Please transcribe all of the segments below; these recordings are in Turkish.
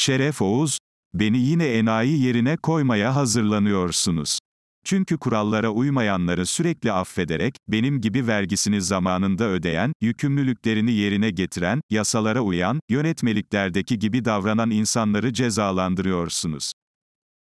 Şeref Oğuz, beni yine enayi yerine koymaya hazırlanıyorsunuz. Çünkü kurallara uymayanları sürekli affederek, benim gibi vergisini zamanında ödeyen, yükümlülüklerini yerine getiren, yasalara uyan, yönetmeliklerdeki gibi davranan insanları cezalandırıyorsunuz.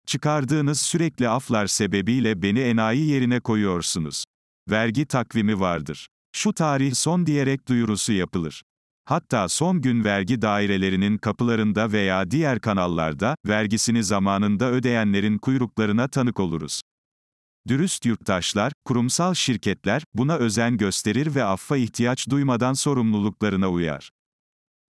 Çıkardığınız sürekli aflar sebebiyle beni enayi yerine koyuyorsunuz. Vergi takvimi vardır. Şu tarih son diyerek duyurusu yapılır. Hatta son gün vergi dairelerinin kapılarında veya diğer kanallarda, vergisini zamanında ödeyenlerin kuyruklarına tanık oluruz. Dürüst yurttaşlar, kurumsal şirketler, buna özen gösterir ve affa ihtiyaç duymadan sorumluluklarına uyar.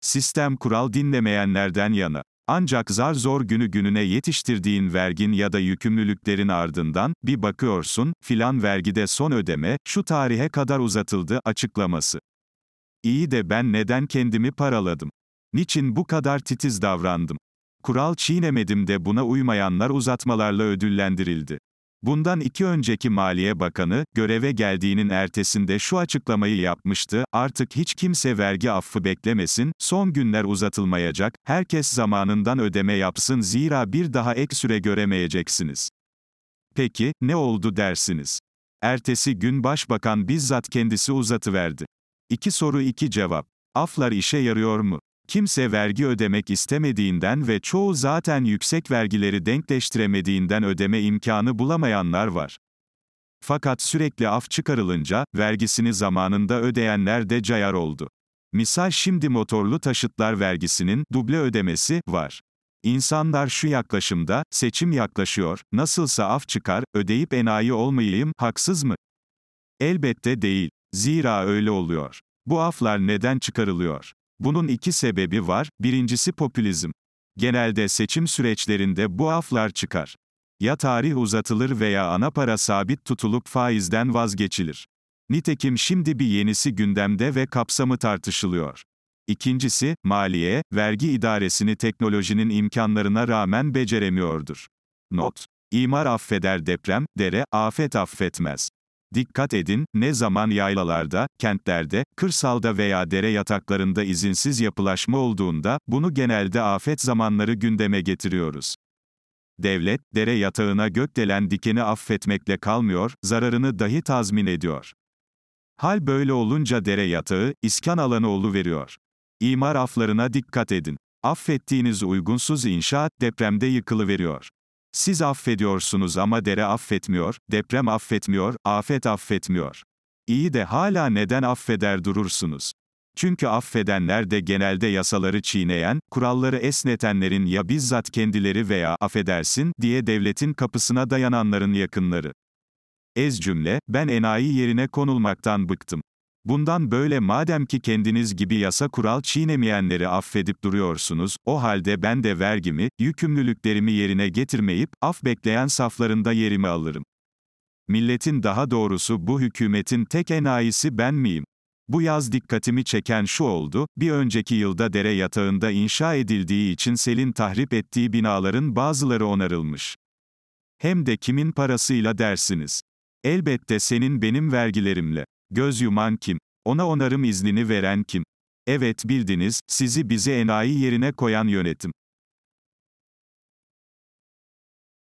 Sistem kural dinlemeyenlerden yana. Ancak zar zor günü gününe yetiştirdiğin vergin ya da yükümlülüklerin ardından, bir bakıyorsun, filan vergide son ödeme, şu tarihe kadar uzatıldı, açıklaması. İyi de ben neden kendimi paraladım? Niçin bu kadar titiz davrandım? Kural çiğnemedim de buna uymayanlar uzatmalarla ödüllendirildi. Bundan iki önceki Maliye Bakanı, göreve geldiğinin ertesinde şu açıklamayı yapmıştı, artık hiç kimse vergi affı beklemesin, son günler uzatılmayacak, herkes zamanından ödeme yapsın zira bir daha ek süre göremeyeceksiniz. Peki, ne oldu dersiniz? Ertesi gün başbakan bizzat kendisi uzatıverdi. 2 soru 2 cevap. Aflar işe yarıyor mu? Kimse vergi ödemek istemediğinden ve çoğu zaten yüksek vergileri denkleştiremediğinden ödeme imkanı bulamayanlar var. Fakat sürekli af çıkarılınca, vergisini zamanında ödeyenler de cayar oldu. Misal şimdi motorlu taşıtlar vergisinin duble ödemesi var. İnsanlar şu yaklaşımda, seçim yaklaşıyor, nasılsa af çıkar, ödeyip enayi olmayayım, haksız mı? Elbette değil. Zira öyle oluyor. Bu aflar neden çıkarılıyor? Bunun iki sebebi var. Birincisi popülizm. Genelde seçim süreçlerinde bu aflar çıkar. Ya tarih uzatılır veya ana para sabit tutulup faizden vazgeçilir. Nitekim şimdi bir yenisi gündemde ve kapsamı tartışılıyor. İkincisi, maliye, vergi idaresini teknolojinin imkanlarına rağmen beceremiyordur. Not. İmar affeder deprem, dere, afet affetmez. Dikkat edin, ne zaman yaylalarda, kentlerde, kırsalda veya dere yataklarında izinsiz yapılaşma olduğunda, bunu genelde afet zamanları gündeme getiriyoruz. Devlet, dere yatağına gökdelen dikeni affetmekle kalmıyor, zararını dahi tazmin ediyor. Hal böyle olunca dere yatağı, iskan alanı oluveriyor. İmar aflarına dikkat edin. Affettiğiniz uygunsuz inşaat depremde yıkılıveriyor. Siz affediyorsunuz ama dere affetmiyor, deprem affetmiyor, afet affetmiyor. İyi de hala neden affeder durursunuz? Çünkü affedenler de genelde yasaları çiğneyen, kuralları esnetenlerin ya bizzat kendileri veya affedersin diye devletin kapısına dayananların yakınları. Ez cümle, ben enayi yerine konulmaktan bıktım. Bundan böyle madem ki kendiniz gibi yasa kural çiğnemeyenleri affedip duruyorsunuz, o halde ben de vergimi, yükümlülüklerimi yerine getirmeyip, af bekleyen saflarında yerimi alırım. Milletin daha doğrusu bu hükümetin tek enayisi ben miyim? Bu yaz dikkatimi çeken şu oldu, bir önceki yılda dere yatağında inşa edildiği için selin tahrip ettiği binaların bazıları onarılmış. Hem de kimin parasıyla dersiniz? Elbette senin benim vergilerimle. Göz yuman kim? Ona onarım iznini veren kim? Evet bildiniz, sizi bizi enayi yerine koyan yönetim.